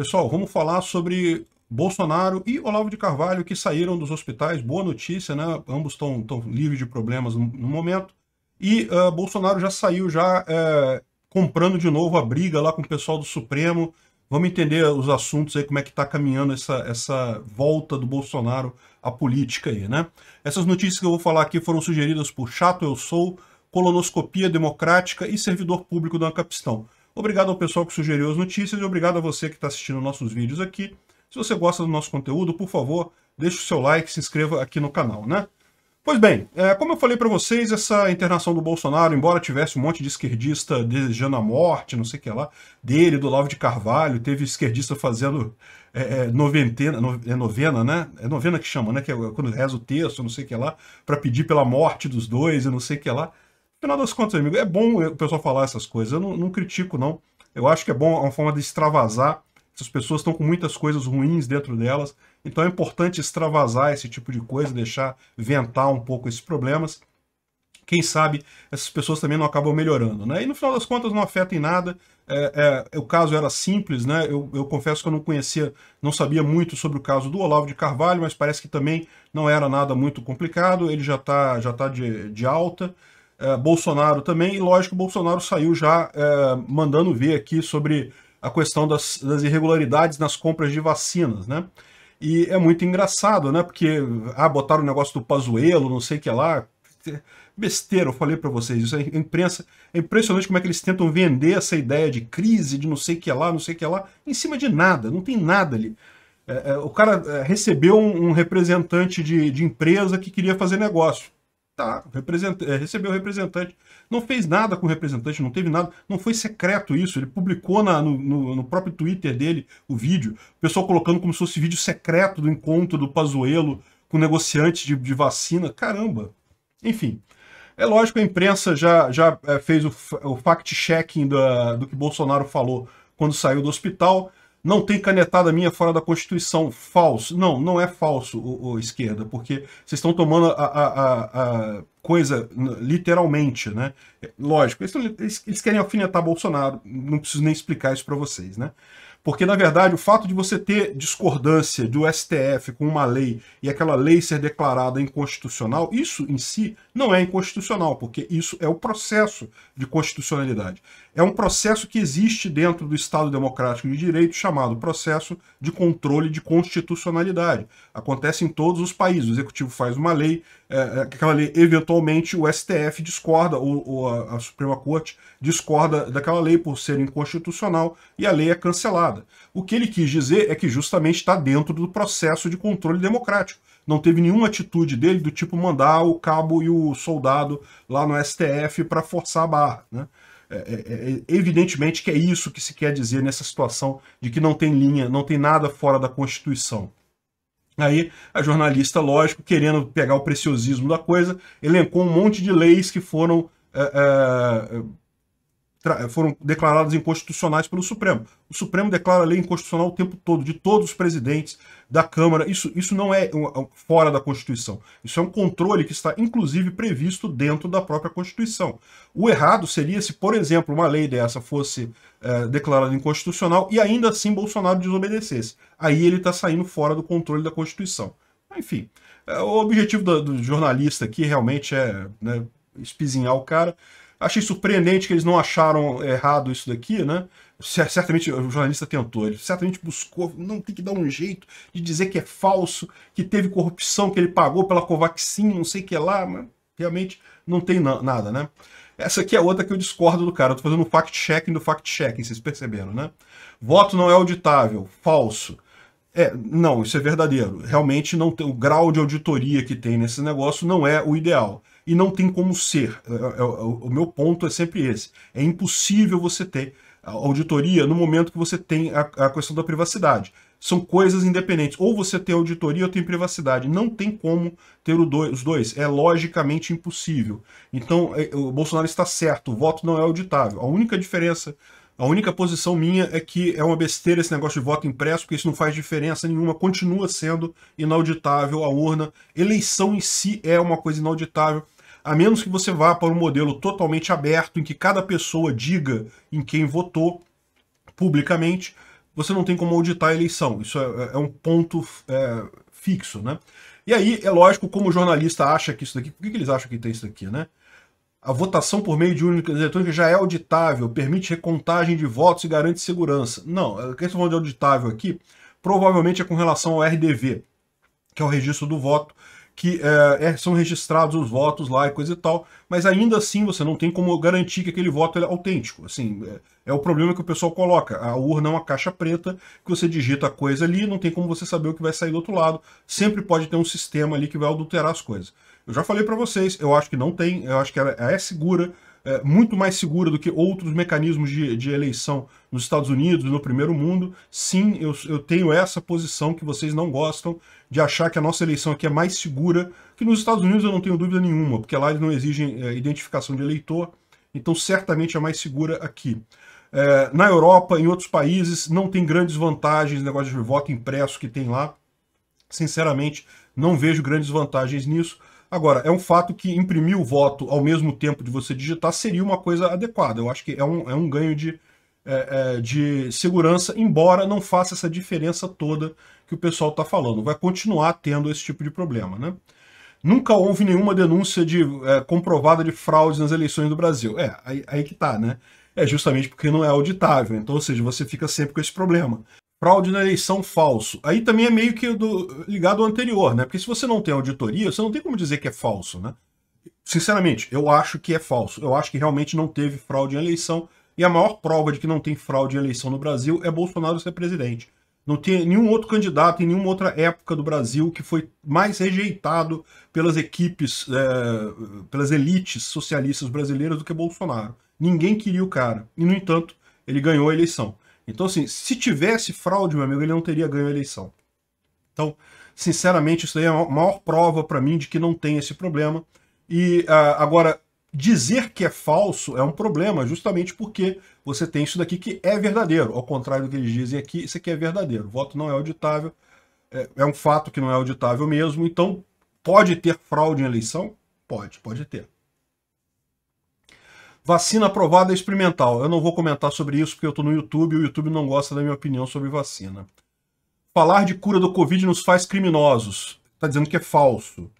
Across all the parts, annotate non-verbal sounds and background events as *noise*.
Pessoal, vamos falar sobre Bolsonaro e Olavo de Carvalho que saíram dos hospitais. Boa notícia, né? Ambos estão livres de problemas no, no momento. E uh, Bolsonaro já saiu já eh, comprando de novo a briga lá com o pessoal do Supremo. Vamos entender os assuntos aí, como é que está caminhando essa, essa volta do Bolsonaro à política aí, né? Essas notícias que eu vou falar aqui foram sugeridas por Chato Eu Sou, Colonoscopia Democrática e Servidor Público do Ancapistão. Obrigado ao pessoal que sugeriu as notícias e obrigado a você que está assistindo nossos vídeos aqui. Se você gosta do nosso conteúdo, por favor, deixe o seu like, se inscreva aqui no canal, né? Pois bem, é, como eu falei para vocês, essa internação do Bolsonaro, embora tivesse um monte de esquerdista desejando a morte, não sei o que lá, dele, do Lavo de Carvalho, teve esquerdista fazendo é, é, noventena, no, é novena, né? É novena que chama, né? Que é quando reza o texto, não sei o que lá, para pedir pela morte dos dois e não sei o que lá final das contas, amigo, é bom o pessoal falar essas coisas. Eu não, não critico, não. Eu acho que é bom, é uma forma de extravasar. Essas pessoas estão com muitas coisas ruins dentro delas. Então é importante extravasar esse tipo de coisa, deixar ventar um pouco esses problemas. Quem sabe essas pessoas também não acabam melhorando, né? E no final das contas não afeta em nada. É, é, o caso era simples, né? Eu, eu, confesso que eu não conhecia, não sabia muito sobre o caso do Olavo de Carvalho, mas parece que também não era nada muito complicado. Ele já está já tá de, de alta. É, Bolsonaro também, e lógico, Bolsonaro saiu já é, mandando ver aqui sobre a questão das, das, irregularidades nas compras de vacinas, né? E é muito engraçado, né? Porque, ah, botaram o negócio do Pazuelo, não sei o que lá. Besteira, eu falei para vocês, isso é imprensa. É impressionante como é que eles tentam vender essa ideia de crise, de não sei o que lá, não sei o que lá, em cima de nada, não tem nada ali é, o cara recebeu um, representante de, de empresa que queria fazer negócio. Tá, é, recebeu o representante. Não fez nada com o representante, não teve nada. Não foi secreto isso. Ele publicou na, no, no, no, próprio Twitter dele o vídeo. O pessoal colocando como se fosse vídeo secreto do encontro do Pazuello com negociantes de, de vacina. Caramba. Enfim. É lógico, a imprensa já, já é, fez o, o fact-checking do que Bolsonaro falou quando saiu do hospital. Não tem canetada minha fora da Constituição. Falso. Não, não é falso, o, o esquerda, porque vocês estão tomando a, a, a, coisa literalmente, né? Lógico, eles, eles querem alfinetar Bolsonaro, não preciso nem explicar isso para vocês, né? Porque, na verdade, o fato de você ter discordância do STF com uma lei e aquela lei ser declarada inconstitucional, isso em si não é inconstitucional, porque isso é o processo de constitucionalidade. É um processo que existe dentro do Estado Democrático de Direito chamado processo de controle de constitucionalidade. Acontece em todos os países. O executivo faz uma lei, é, é aquela lei, eventualmente o STF discorda, ou, ou a, a, Suprema Corte discorda daquela lei por ser inconstitucional e a lei é cancelada. O que ele quis dizer é que justamente está dentro do processo de controle democrático. Não teve nenhuma atitude dele do tipo mandar o cabo e o soldado lá no STF para forçar a barra. Né? É é, é, é, evidentemente que é isso que se quer dizer nessa situação de que não tem linha, não tem nada fora da Constituição. Aí a jornalista, lógico, querendo pegar o preciosismo da coisa, elencou um monte de leis que foram é, é foram declarados inconstitucionais pelo Supremo. O Supremo declara a lei inconstitucional o tempo todo, de todos os presidentes da Câmara. Isso, isso não é um, fora da Constituição. Isso é um controle que está, inclusive, previsto dentro da própria Constituição. O errado seria se, por exemplo, uma lei dessa fosse é, declarada inconstitucional e ainda assim Bolsonaro desobedecesse. Aí ele está saindo fora do controle da Constituição. Enfim, é, o objetivo do, do, jornalista aqui realmente é né, espizinhar o cara. Achei surpreendente que eles não acharam errado isso daqui, né? Certamente o jornalista tentou, ele certamente buscou, não tem que dar um jeito de dizer que é falso, que teve corrupção, que ele pagou pela Covaxin, não sei o que lá, mas realmente não tem na nada, né? Essa aqui é outra que eu discordo do cara, eu tô fazendo um fact-checking do fact-checking, vocês perceberam, né? Voto não é auditável, falso. É, não, isso é verdadeiro. Realmente não tem, o grau de auditoria que tem nesse negócio não é o ideal e não tem como ser. É, é, é, o meu ponto é sempre esse. É impossível você ter auditoria no momento que você tem a, questão da privacidade. São coisas independentes. Ou você tem auditoria ou tem privacidade. Não tem como ter os dois. É logicamente impossível. Então, o Bolsonaro está certo. O voto não é auditável. A única diferença a única posição minha é que é uma besteira esse negócio de voto impresso, porque isso não faz diferença nenhuma, continua sendo inauditável a urna. Eleição em si é uma coisa inauditável a menos que você vá para um modelo totalmente aberto, em que cada pessoa diga em quem votou publicamente, você não tem como auditar a eleição. Isso é, é, é um ponto é, fixo, né? E aí, é lógico, como o jornalista acha que isso daqui... Por que, que eles acham que tem isso daqui, né? A votação por meio de urna eletrônicas já é auditável, permite recontagem de votos e garante segurança. Não, a é, questão de auditável aqui provavelmente é com relação ao RDV, que é o registro do voto, que eh, é, são registrados os votos lá e coisa e tal, mas ainda assim você não tem como garantir que aquele voto é autêntico. Assim, é, é o problema que o pessoal coloca. A urna é uma caixa preta que você digita a coisa ali, não tem como você saber o que vai sair do outro lado. Sempre pode ter um sistema ali que vai adulterar as coisas. Eu já falei para vocês, eu acho que não tem, eu acho que ela é segura, é, muito mais segura do que outros mecanismos de, de, eleição nos Estados Unidos, no primeiro mundo. Sim, eu, eu, tenho essa posição que vocês não gostam de achar que a nossa eleição aqui é mais segura, que nos Estados Unidos eu não tenho dúvida nenhuma, porque lá eles não exigem é, identificação de eleitor, então certamente é mais segura aqui. É, na Europa, em outros países, não tem grandes vantagens, negócio de voto impresso que tem lá. Sinceramente, não vejo grandes vantagens nisso. Agora, é um fato que imprimir o voto ao mesmo tempo de você digitar seria uma coisa adequada. Eu acho que é um, é um ganho de, é, é, de segurança, embora não faça essa diferença toda que o pessoal está falando. Vai continuar tendo esse tipo de problema, né? Nunca houve nenhuma denúncia de, é, comprovada de fraude nas eleições do Brasil. É, aí, aí que tá, né? É justamente porque não é auditável. Então, ou seja, você fica sempre com esse problema fraude na eleição falso. Aí também é meio que do, ligado ao anterior, né? Porque se você não tem auditoria, você não tem como dizer que é falso, né? Sinceramente, eu acho que é falso. Eu acho que realmente não teve fraude em eleição. E a maior prova de que não tem fraude em eleição no Brasil é Bolsonaro ser presidente. Não tem nenhum outro candidato em nenhuma outra época do Brasil que foi mais rejeitado pelas equipes, é, pelas elites socialistas brasileiras do que Bolsonaro. Ninguém queria o cara. E, no entanto, ele ganhou a eleição. Então, assim, se tivesse fraude, meu amigo, ele não teria ganho a eleição. Então, sinceramente, isso daí é a maior prova para mim de que não tem esse problema. E uh, agora, dizer que é falso é um problema, justamente porque você tem isso daqui que é verdadeiro. Ao contrário do que eles dizem aqui, isso aqui é verdadeiro. O voto não é auditável, é, é um fato que não é auditável mesmo. Então, pode ter fraude em eleição? Pode, pode ter. Vacina aprovada é experimental. Eu não vou comentar sobre isso porque eu estou no YouTube e o YouTube não gosta da minha opinião sobre vacina. Falar de cura do Covid nos faz criminosos. Está dizendo que é falso.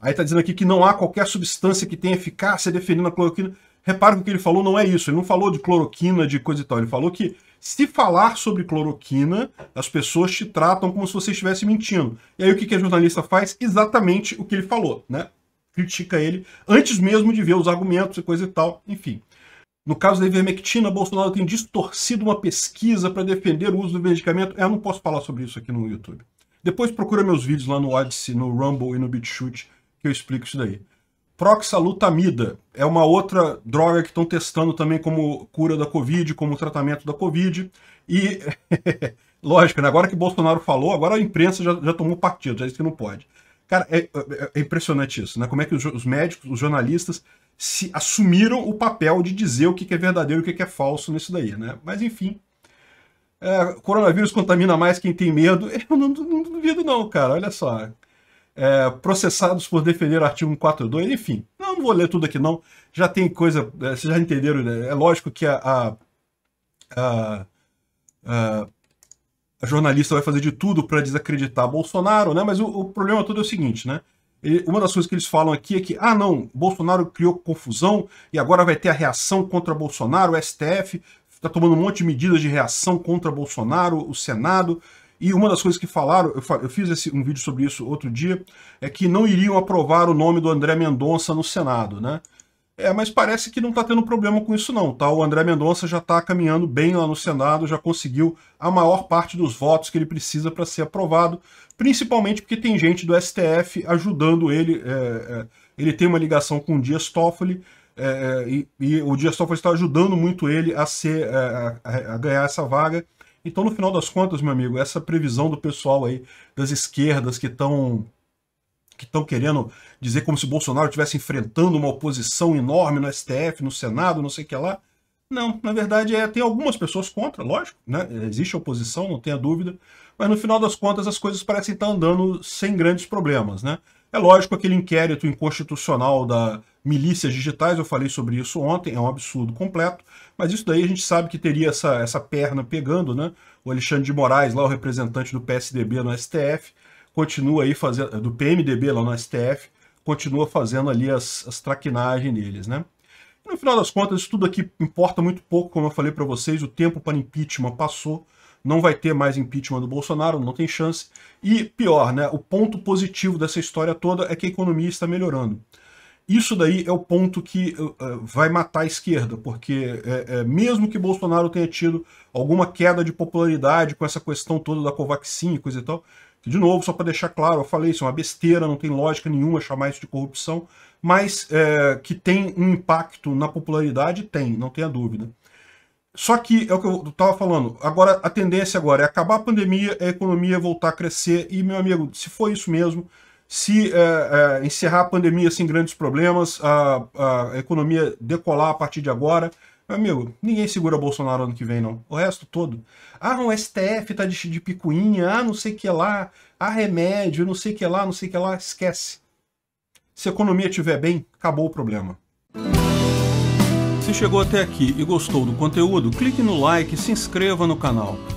Aí está dizendo aqui que não há qualquer substância que tenha eficácia definindo a cloroquina. Repara que o que ele falou não é isso. Ele não falou de cloroquina, de coisa e tal. Ele falou que se falar sobre cloroquina, as pessoas te tratam como se você estivesse mentindo. E aí o que, que a jornalista faz? Exatamente o que ele falou, né? critica ele antes mesmo de ver os argumentos e coisa e tal, enfim. No caso da ivermectina, Bolsonaro tem distorcido uma pesquisa para defender o uso do medicamento. É, eu não posso falar sobre isso aqui no YouTube. Depois procura meus vídeos lá no Odyssey, no Rumble e no BitChute, que eu explico isso daí. Proxalutamida é uma outra droga que estão testando também como cura da Covid, como tratamento da Covid. E, *laughs* lógico, né? agora que Bolsonaro falou, agora a imprensa já, já tomou partido, já disse que não pode. Cara, é, é impressionante isso, né? Como é que os, os, médicos, os jornalistas se assumiram o papel de dizer o que, que é verdadeiro e o que, que é falso nisso daí, né? Mas enfim. É, coronavírus contamina mais quem tem medo. *laughs* Eu não, não duvido, não, cara. Olha só. É, processados por defender o artigo 142, enfim. Não, não vou ler tudo aqui, não. Já tem coisa, é, vocês já entenderam, né? É lógico que a, a, a, a a jornalista vai fazer de tudo para desacreditar Bolsonaro, né? Mas o, o, problema todo é o seguinte, né? Ele, uma das coisas que eles falam aqui é que, ah, não, Bolsonaro criou confusão e agora vai ter a reação contra Bolsonaro, o STF está tomando um monte de medidas de reação contra Bolsonaro, o Senado. E uma das coisas que falaram, eu, eu fiz esse, um vídeo sobre isso outro dia, é que não iriam aprovar o nome do André Mendonça no Senado, né? É, mas parece que não está tendo problema com isso não, tá? O André Mendonça já está caminhando bem lá no Senado, já conseguiu a maior parte dos votos que ele precisa para ser aprovado, principalmente porque tem gente do STF ajudando ele. É, é, ele tem uma ligação com o Dias Toffoli é, é, e, e, o Dias Toffoli está ajudando muito ele a, ser, é, a, a ganhar essa vaga. Então, no final das contas, meu amigo, essa previsão do pessoal aí das esquerdas que estão que estão querendo dizer como se o Bolsonaro estivesse enfrentando uma oposição enorme no STF, no Senado, não sei o que lá. Não, na verdade é, tem algumas pessoas contra, lógico, né? Existe oposição, não tenha dúvida, mas no final das contas as coisas parecem estar andando sem grandes problemas, né? É lógico aquele inquérito inconstitucional da milícias digitais, eu falei sobre isso ontem, é um absurdo completo, mas isso daí a gente sabe que teria essa, essa perna pegando, né? O Alexandre de Moraes, lá o representante do PSDB no STF, continua aí fazendo, do PMDB lá no STF, continua fazendo ali as, as traquinagens neles, né? E no final das contas, isso tudo aqui importa muito pouco, como eu falei para vocês, o tempo para impeachment passou, não vai ter mais impeachment do Bolsonaro, não tem chance. E pior, né, o ponto positivo dessa história toda é que a economia está melhorando. Isso daí é o ponto que uh, vai matar a esquerda, porque é, é, mesmo que Bolsonaro tenha tido alguma queda de popularidade com essa questão toda da Covaxin e coisa e tal, que, de novo, só para deixar claro, eu falei, isso é uma besteira, não tem lógica nenhuma chamar isso de corrupção, mas é, que tem um impacto na popularidade, tem, não tenha dúvida. Só que é o que eu estava falando. Agora, a tendência agora é acabar a pandemia, é a economia voltar a crescer. E, meu amigo, se for isso mesmo, se é, é, encerrar a pandemia sem grandes problemas, a, a economia decolar a partir de agora, Amigo, ninguém segura Bolsonaro ano que vem, não. O resto todo. Ah, o STF tá de, de picuinha, ah, não sei o que lá, ah, remédio, não sei o que lá, não sei o que lá, esquece. Se a economia estiver bem, acabou o problema. Se chegou até aqui e gostou do conteúdo, clique no like e se inscreva no canal.